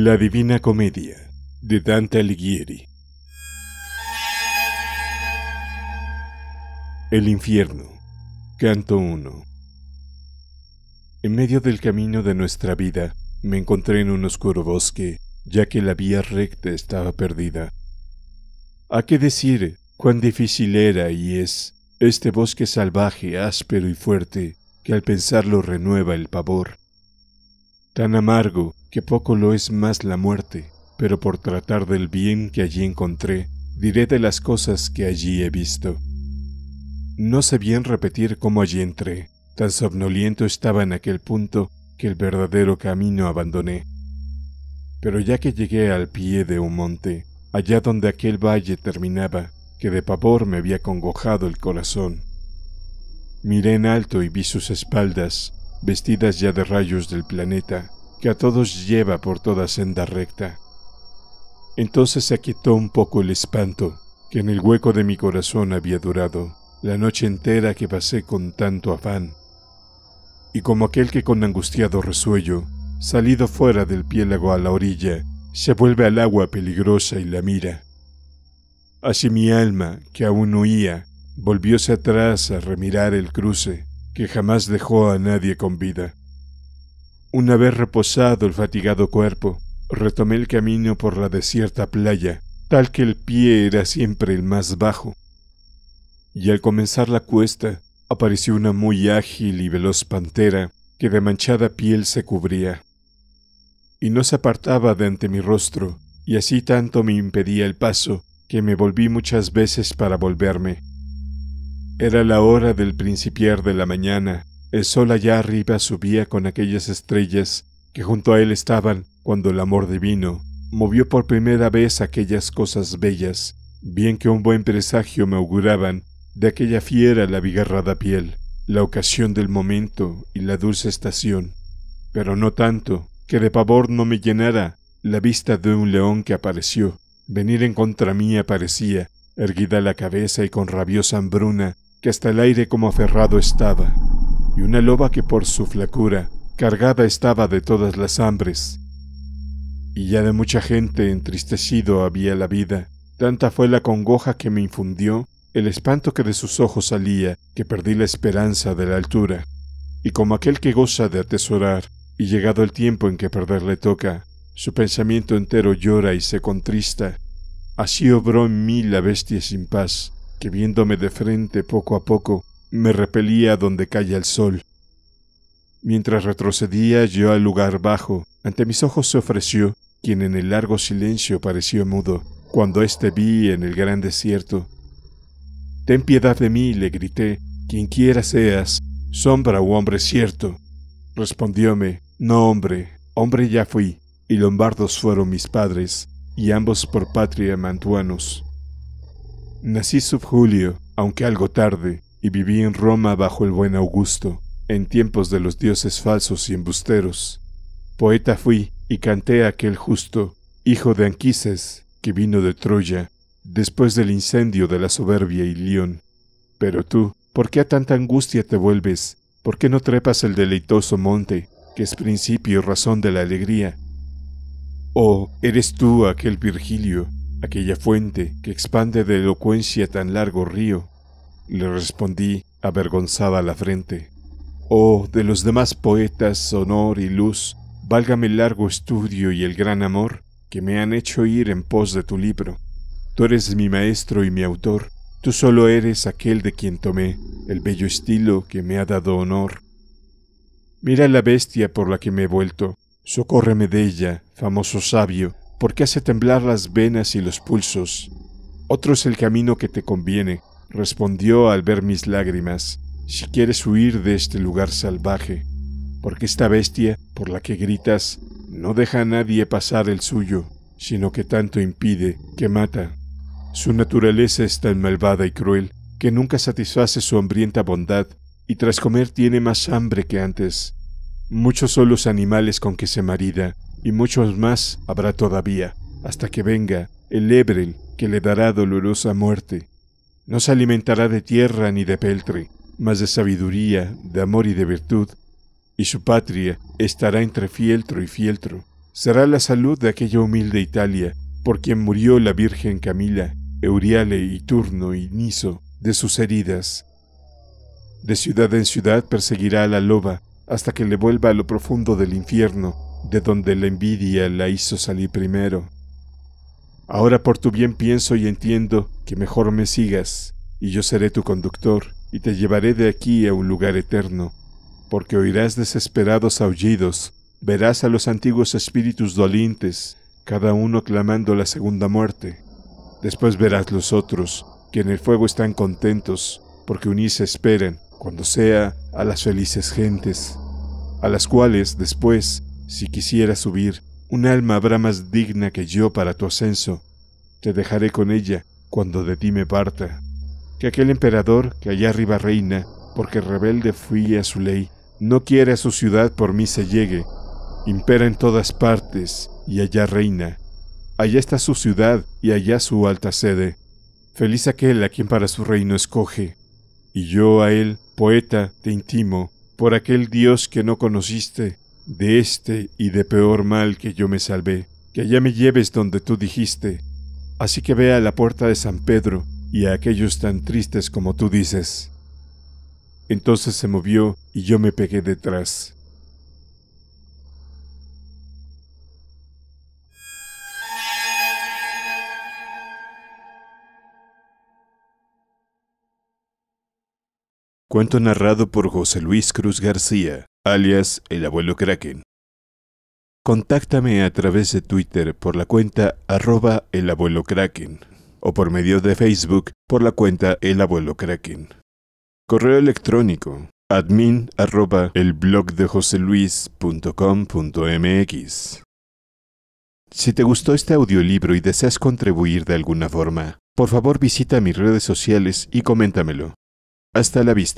La Divina Comedia de Dante Alighieri. El infierno, canto 1. En medio del camino de nuestra vida, me encontré en un oscuro bosque, ya que la vía recta estaba perdida. ¿A qué decir cuán difícil era y es este bosque salvaje, áspero y fuerte, que al pensarlo renueva el pavor? Tan amargo que poco lo es más la muerte, pero por tratar del bien que allí encontré, diré de las cosas que allí he visto. No sé bien repetir cómo allí entré, tan somnoliento estaba en aquel punto que el verdadero camino abandoné. Pero ya que llegué al pie de un monte, allá donde aquel valle terminaba, que de pavor me había congojado el corazón, miré en alto y vi sus espaldas, vestidas ya de rayos del planeta, que a todos lleva por toda senda recta. Entonces se quitó un poco el espanto que en el hueco de mi corazón había durado la noche entera que pasé con tanto afán. Y como aquel que con angustiado resuello, salido fuera del piélago a la orilla, se vuelve al agua peligrosa y la mira. Así mi alma, que aún huía, volvióse atrás a remirar el cruce, que jamás dejó a nadie con vida. Una vez reposado el fatigado cuerpo, retomé el camino por la desierta playa, tal que el pie era siempre el más bajo. Y al comenzar la cuesta, apareció una muy ágil y veloz pantera que de manchada piel se cubría. Y no se apartaba de ante mi rostro, y así tanto me impedía el paso que me volví muchas veces para volverme. Era la hora del principiar de la mañana, el sol allá arriba subía con aquellas estrellas que junto a él estaban cuando el amor divino movió por primera vez aquellas cosas bellas, bien que un buen presagio me auguraban de aquella fiera la bigarrada piel, la ocasión del momento y la dulce estación, pero no tanto que de pavor no me llenara la vista de un león que apareció, venir en contra mí aparecía, erguida la cabeza y con rabiosa hambruna, que hasta el aire como aferrado estaba y una loba que por su flacura cargada estaba de todas las hambres. Y ya de mucha gente entristecido había la vida, tanta fue la congoja que me infundió, el espanto que de sus ojos salía, que perdí la esperanza de la altura. Y como aquel que goza de atesorar, y llegado el tiempo en que perderle toca, su pensamiento entero llora y se contrista, así obró en mí la bestia sin paz, que viéndome de frente poco a poco, me repelía donde calla el sol. Mientras retrocedía yo al lugar bajo, ante mis ojos se ofreció, quien en el largo silencio pareció mudo, cuando éste vi en el gran desierto. Ten piedad de mí, le grité, quien quiera seas, sombra u hombre cierto. Respondióme, no hombre, hombre ya fui, y lombardos fueron mis padres, y ambos por patria mantuanos. Nací sub Julio, aunque algo tarde, y viví en Roma bajo el buen Augusto, en tiempos de los dioses falsos y embusteros. Poeta fui y canté a aquel justo, hijo de Anquises, que vino de Troya, después del incendio de la soberbia Ilión. Pero tú, ¿por qué a tanta angustia te vuelves? ¿Por qué no trepas el deleitoso monte, que es principio y razón de la alegría? Oh, eres tú aquel Virgilio, aquella fuente que expande de elocuencia tan largo río, le respondí avergonzada la frente. Oh, de los demás poetas, honor y luz, válgame el largo estudio y el gran amor que me han hecho ir en pos de tu libro. Tú eres mi maestro y mi autor, tú solo eres aquel de quien tomé el bello estilo que me ha dado honor. Mira la bestia por la que me he vuelto, socórreme de ella, famoso sabio, porque hace temblar las venas y los pulsos. Otro es el camino que te conviene, respondió al ver mis lágrimas, si quieres huir de este lugar salvaje, porque esta bestia por la que gritas no deja a nadie pasar el suyo, sino que tanto impide que mata. Su naturaleza es tan malvada y cruel que nunca satisface su hambrienta bondad, y tras comer tiene más hambre que antes. Muchos son los animales con que se marida, y muchos más habrá todavía, hasta que venga el Ebrel que le dará dolorosa muerte. No se alimentará de tierra ni de peltre, mas de sabiduría, de amor y de virtud, y su patria estará entre fieltro y fieltro. Será la salud de aquella humilde Italia, por quien murió la Virgen Camila, Euriale y Turno y Niso, de sus heridas. De ciudad en ciudad perseguirá a la loba, hasta que le vuelva a lo profundo del infierno, de donde la envidia la hizo salir primero. Ahora por tu bien pienso y entiendo que mejor me sigas, y yo seré tu conductor, y te llevaré de aquí a un lugar eterno, porque oirás desesperados aullidos, verás a los antiguos espíritus dolientes, cada uno clamando la segunda muerte. Después verás los otros, que en el fuego están contentos, porque unirse esperan, cuando sea, a las felices gentes, a las cuales, después, si quisieras subir, un alma habrá más digna que yo para tu ascenso. Te dejaré con ella cuando de ti me parta. Que aquel emperador que allá arriba reina, porque rebelde fui a su ley, no quiere a su ciudad por mí se llegue. Impera en todas partes y allá reina. Allá está su ciudad y allá su alta sede. Feliz aquel a quien para su reino escoge. Y yo a él, poeta, te intimo, por aquel Dios que no conociste, de este y de peor mal que yo me salvé, que allá me lleves donde tú dijiste. Así que ve a la puerta de San Pedro y a aquellos tan tristes como tú dices. Entonces se movió y yo me pegué detrás. Cuento narrado por José Luis Cruz García alias el abuelo Kraken. Contáctame a través de Twitter por la cuenta arroba Kraken o por medio de Facebook por la cuenta el abuelo Kraken. Correo electrónico admin arroba el blog de Si te gustó este audiolibro y deseas contribuir de alguna forma, por favor visita mis redes sociales y coméntamelo. Hasta la vista.